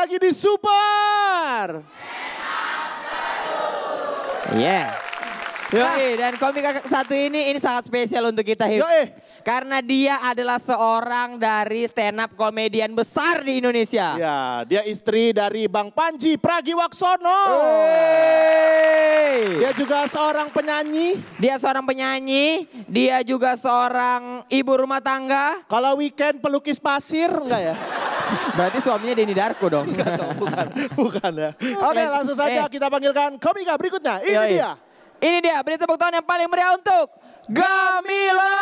lagi di Super. Yeah. Ya. Yoi, dan komik satu ini ini sangat spesial untuk kita Hip. Yoi. Karena dia adalah seorang dari stand up komedian besar di Indonesia. Ya, dia istri dari Bang Panji Pragiwaksono. Hey. Dia juga seorang penyanyi. Dia seorang penyanyi, dia juga seorang ibu rumah tangga. Kalau weekend pelukis pasir enggak ya? Berarti suaminya Denny Darko dong. bukan. Bukan ya. Oke, langsung saja eh. kita panggilkan komika berikutnya. Ini Yoi. dia. Ini dia, berita tepuk tangan yang paling meriah untuk Gamila.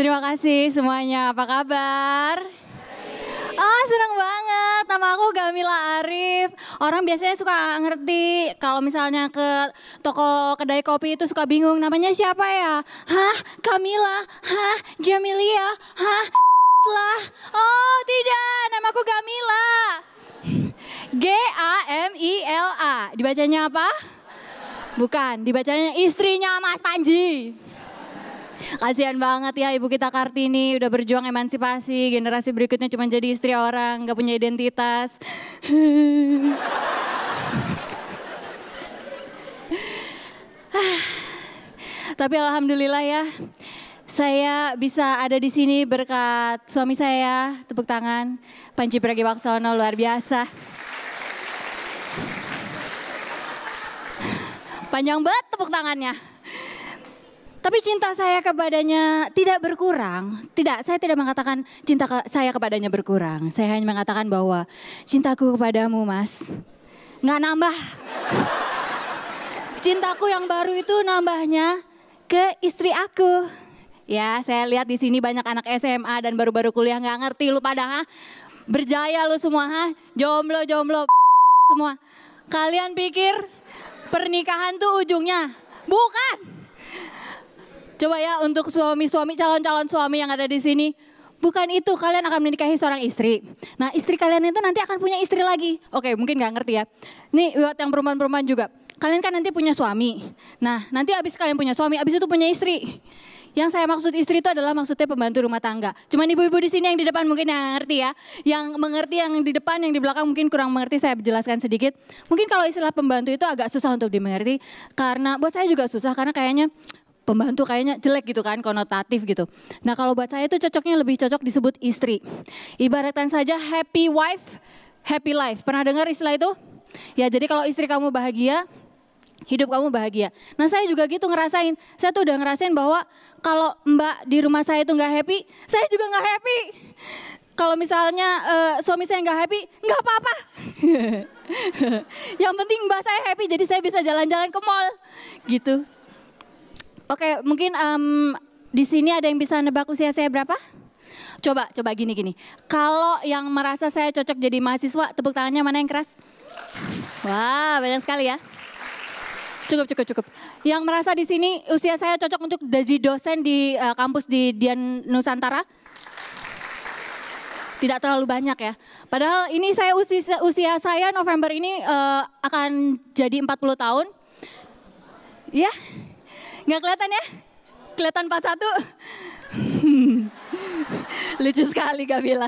Terima kasih semuanya. Apa kabar? Ah seneng banget, nama aku Gamila Arif. Orang biasanya suka ngerti kalau misalnya ke toko kedai kopi itu suka bingung namanya siapa ya? Hah Kamila, hah Jamilia, hah lah. Oh tidak, namaku Gamila. G-A-M-I-L-A, dibacanya apa? Bukan, dibacanya istrinya Mas Panji. Kasihan banget ya ibu kita Kartini udah berjuang emansipasi, generasi berikutnya cuma jadi istri orang, gak punya identitas. Tapi alhamdulillah ya, saya bisa ada di sini berkat suami saya, tepuk tangan, Panji Pragiwaksono luar biasa. Panjang banget tepuk tangannya. Tapi cinta saya kepadanya tidak berkurang. Tidak, saya tidak mengatakan cinta saya kepadanya berkurang. Saya hanya mengatakan bahwa cintaku kepadamu, Mas, nggak nambah. cintaku yang baru itu nambahnya ke istri aku. Ya, saya lihat di sini banyak anak SMA dan baru-baru kuliah nggak ngerti lu pada ha? Berjaya lu semua ha? Jomblo, jomblo semua. Kalian pikir pernikahan tuh ujungnya? Bukan. Coba ya untuk suami-suami, calon-calon suami yang ada di sini. Bukan itu, kalian akan menikahi seorang istri. Nah istri kalian itu nanti akan punya istri lagi. Oke mungkin gak ngerti ya. Nih buat yang perempuan-perempuan juga. Kalian kan nanti punya suami. Nah nanti abis kalian punya suami, abis itu punya istri. Yang saya maksud istri itu adalah maksudnya pembantu rumah tangga. Cuman ibu-ibu di sini yang di depan mungkin yang ngerti ya. Yang mengerti yang di depan, yang di belakang mungkin kurang mengerti, saya jelaskan sedikit. Mungkin kalau istilah pembantu itu agak susah untuk dimengerti. Karena buat saya juga susah, karena kayaknya pembantu kayaknya jelek gitu kan, konotatif gitu. Nah kalau buat saya itu cocoknya lebih cocok disebut istri. Ibaratkan saja happy wife, happy life. Pernah dengar istilah itu? Ya jadi kalau istri kamu bahagia, hidup kamu bahagia. Nah saya juga gitu ngerasain, saya tuh udah ngerasain bahwa kalau mbak di rumah saya itu nggak happy, saya juga nggak happy. Kalau misalnya uh, suami saya nggak happy, nggak apa-apa. Yang penting mbak saya happy, jadi saya bisa jalan-jalan ke mall, gitu. Oke, mungkin um, di sini ada yang bisa nebak usia saya berapa? Coba, coba gini-gini. Kalau yang merasa saya cocok jadi mahasiswa, tepuk tangannya mana yang keras? Wah, banyak sekali ya. Cukup, cukup, cukup. Yang merasa di sini usia saya cocok untuk jadi dosen di uh, kampus di Dian Nusantara? Tidak terlalu banyak ya. Padahal ini saya usia, usia saya November ini uh, akan jadi 40 tahun. Ya, Nggak kelihatan ya? Kelihatan satu, Lucu sekali Kak Bila.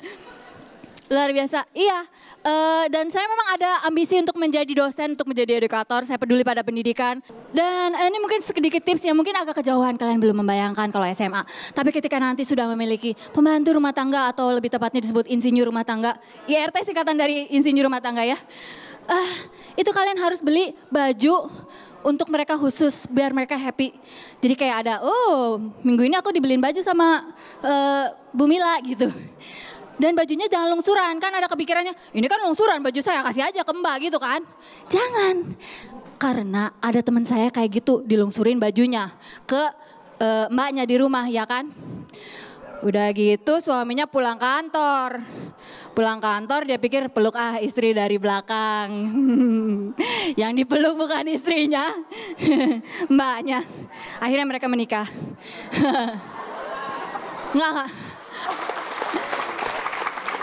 Luar biasa. Iya, uh, dan saya memang ada ambisi untuk menjadi dosen, untuk menjadi edukator. Saya peduli pada pendidikan. Dan uh, ini mungkin sedikit tips yang mungkin agak kejauhan kalian belum membayangkan kalau SMA. Tapi ketika nanti sudah memiliki pembantu rumah tangga atau lebih tepatnya disebut insinyur rumah tangga. IRT singkatan dari insinyur rumah tangga ya. Uh, itu kalian harus beli baju untuk mereka khusus biar mereka happy. Jadi kayak ada, oh minggu ini aku dibeliin baju sama uh, Bu Mila gitu. Dan bajunya jangan lungsuran, kan ada kepikirannya, ini kan lungsuran baju saya kasih aja ke mbak gitu kan. Jangan, karena ada teman saya kayak gitu dilungsurin bajunya ke uh, mbaknya di rumah ya kan. Udah gitu suaminya pulang kantor. Pulang kantor dia pikir peluk ah istri dari belakang. Yang dipeluk bukan istrinya, mbaknya. Akhirnya mereka menikah. Enggak, enggak.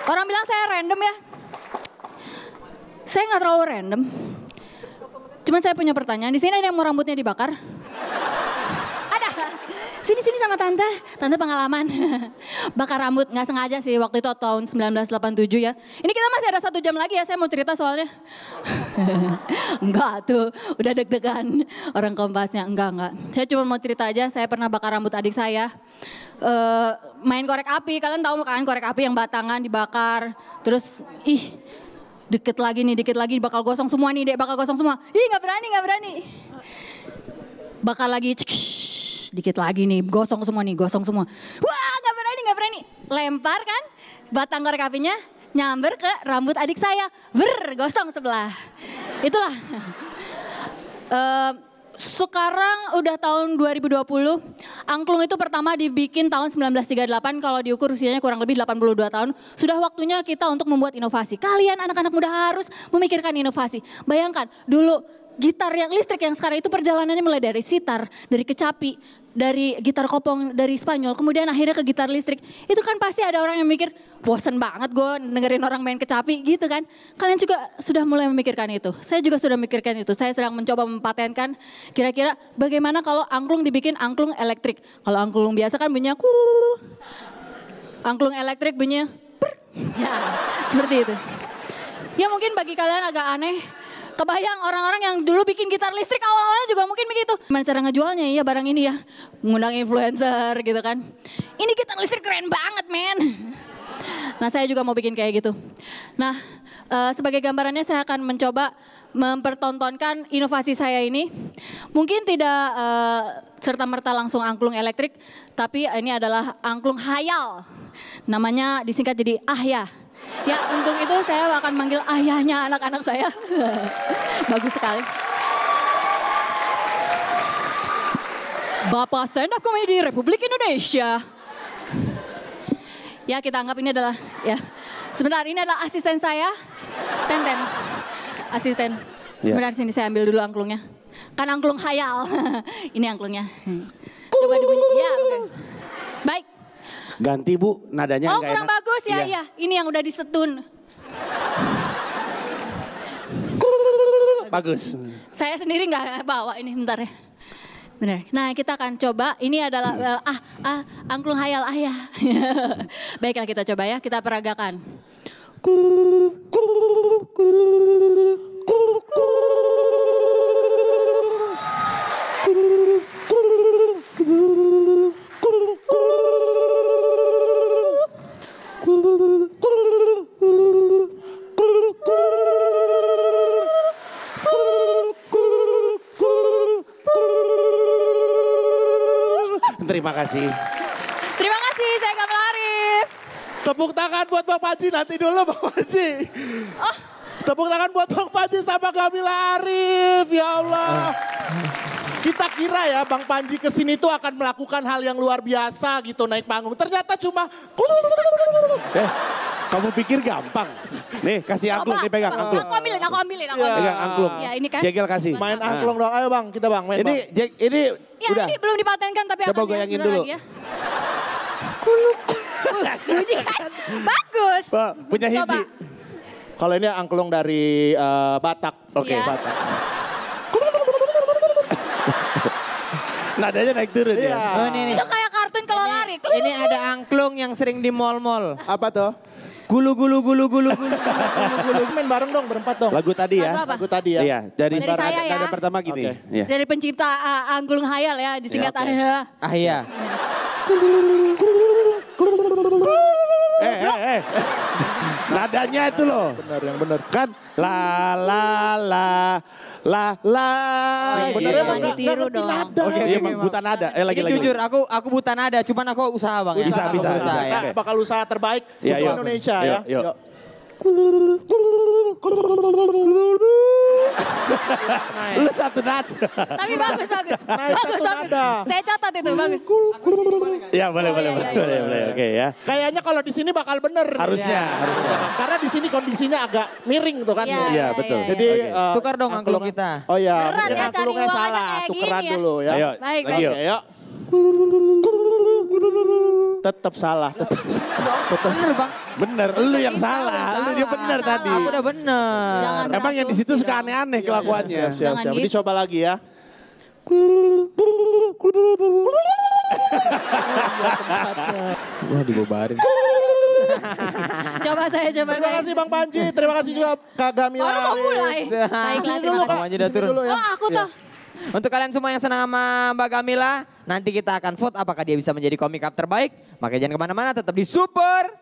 Orang bilang saya random ya. Saya nggak terlalu random. Cuman saya punya pertanyaan, di sini ada yang mau rambutnya dibakar? sini sini sama tante, tante pengalaman. Bakar rambut nggak sengaja sih waktu itu tahun 1987 ya. Ini kita masih ada satu jam lagi ya, saya mau cerita soalnya. enggak tuh, udah deg-degan orang kompasnya, enggak enggak. Saya cuma mau cerita aja, saya pernah bakar rambut adik saya. Uh, main korek api, kalian tahu makanan korek api yang batangan dibakar, terus ih deket lagi nih, deket lagi bakal gosong semua nih, dek bakal gosong semua. Ih nggak berani, nggak berani. Bakal lagi, dikit lagi nih, gosong semua nih, gosong semua. Wah, nggak berani, nggak berani. Lempar kan batang korek apinya, nyamber ke rambut adik saya. Ber, gosong sebelah. Itulah. uh, sekarang udah tahun 2020, angklung itu pertama dibikin tahun 1938 kalau diukur usianya kurang lebih 82 tahun. Sudah waktunya kita untuk membuat inovasi. Kalian anak-anak muda harus memikirkan inovasi. Bayangkan dulu gitar yang listrik yang sekarang itu perjalanannya mulai dari sitar, dari kecapi, dari gitar kopong dari Spanyol, kemudian akhirnya ke gitar listrik. Itu kan pasti ada orang yang mikir, bosen banget gue dengerin orang main kecapi gitu kan. Kalian juga sudah mulai memikirkan itu. Saya juga sudah memikirkan itu. Saya sedang mencoba mempatenkan kira-kira bagaimana kalau angklung dibikin angklung elektrik. Kalau angklung biasa kan bunyinya Angklung elektrik bunyinya Ya, seperti itu. Ya mungkin bagi kalian agak aneh, Kebayang orang-orang yang dulu bikin gitar listrik awal-awalnya juga mungkin begitu. Gimana cara ngejualnya ya barang ini ya? Mengundang influencer gitu kan. Ini gitar listrik keren banget men. Nah saya juga mau bikin kayak gitu. Nah eh, sebagai gambarannya saya akan mencoba mempertontonkan inovasi saya ini. Mungkin tidak eh, serta-merta langsung angklung elektrik, tapi ini adalah angklung hayal. Namanya disingkat jadi ahya. Ya, untuk itu saya akan manggil ayahnya anak-anak saya. Bagus sekali. Bapak stand up komedi Republik Indonesia. Ya, kita anggap ini adalah ya. Sebentar, ini adalah asisten saya. Tenten. Asisten. Benar ya. Sebentar sini saya ambil dulu angklungnya. Kan angklung hayal. ini angklungnya. Hmm. Coba dibunyi. Ya, Baik. Ganti bu, nadanya Oh kurang bagus ya, iya. Ya. Ini yang udah disetun. bagus. Saya sendiri nggak bawa ini, bentar ya. Benar. Nah kita akan coba. Ini adalah uh, ah ah angklung hayal ayah. Baiklah kita coba ya. Kita peragakan. Kuru, kuru, kuru, kuru, kuru. kasih. Terima kasih, saya Kamal Arif. Tepuk tangan buat Bang Panji nanti dulu Bang Panji. Oh. Tepuk tangan buat Bang Panji sama Kamila Arif. Ya Allah. Kita kira ya Bang Panji kesini tuh akan melakukan hal yang luar biasa gitu naik panggung. Ternyata cuma eh, kamu pikir gampang? Nih, kasih angklung, nih pegang angklung. Aku ambilin, aku ambilin, aku iya, ambilin. Pegang angklung. Ya, ini kan. Jegel kasih. Main nah. angklung dong, ayo Bang, kita Bang, main Ini Jack, ini ya, udah. ini belum dipatenkan tapi Coba akan goyangin dulu. ya. Kuluk. Bunyi kan? Bagus. Ba, punya hiji. Kalau ini angklung dari uh, Batak. Oke, okay, ya. Batak. Nadanya naik turun ya. ya. Oh, ini, ini. Itu kayak ini ada angklung yang sering di mall-mall. Apa tuh? Gulu gulu gulu gulu gulu gulu gulu. Main bareng dong berempat dong. Lagu tadi ya. Lagu, Lagu tadi ya. Iya, dari, dari saya ada, ya. Ada pertama gini. Okay. Iya. Yeah. Dari pencipta uh, Angklung Hayal ya, disingkat iya, yeah, okay. Ahya. Ahya. Eh, eh, eh. Nadanya itu loh. Benar, yang benar. Kan la la la la la. Yang benar ya, enggak dong. Nada. Oke, dia emang buta nada. Eh lagi lagi. Jujur, aku aku buta nada, cuman aku usaha, Bang. Ya. Bisa, bisa. Ya. Kita bakal usaha terbaik iya, seluruh iya. Indonesia ya. Yuk. Lu satu nat. Tapi bagus, bagus. bagus, bagus. Saya catat itu, bagus. Ya boleh, boleh, boleh, iya. boleh, boleh. Oke ya. Kayaknya kalau di sini bakal bener. Harusnya, harusnya. Karena di sini kondisinya agak miring tuh kan. Iya, betul. Jadi eh, tukar dong angklung kita. Oh iya. Berat ya cari salah, tukeran ya. dulu ya. Baik, baik. Ayo tetap salah, tetap tetap bener, bang. bener, lu yang salah, lu dia bener tadi. Aku udah bener. Emang yang di situ suka aneh-aneh iya. kelakuannya. Siap, siap, siap. Gitu. coba lagi ya. Wah dibobarin. coba saya coba terima kasih Bang Panji terima kasih juga Kak Gamila oh, mulai baiklah Kak. kasih dulu Kak ya. oh aku iya. tuh untuk kalian semua yang senang sama Mbak Gamila, nanti kita akan vote apakah dia bisa menjadi komik up terbaik. Makanya jangan kemana-mana, tetap di Super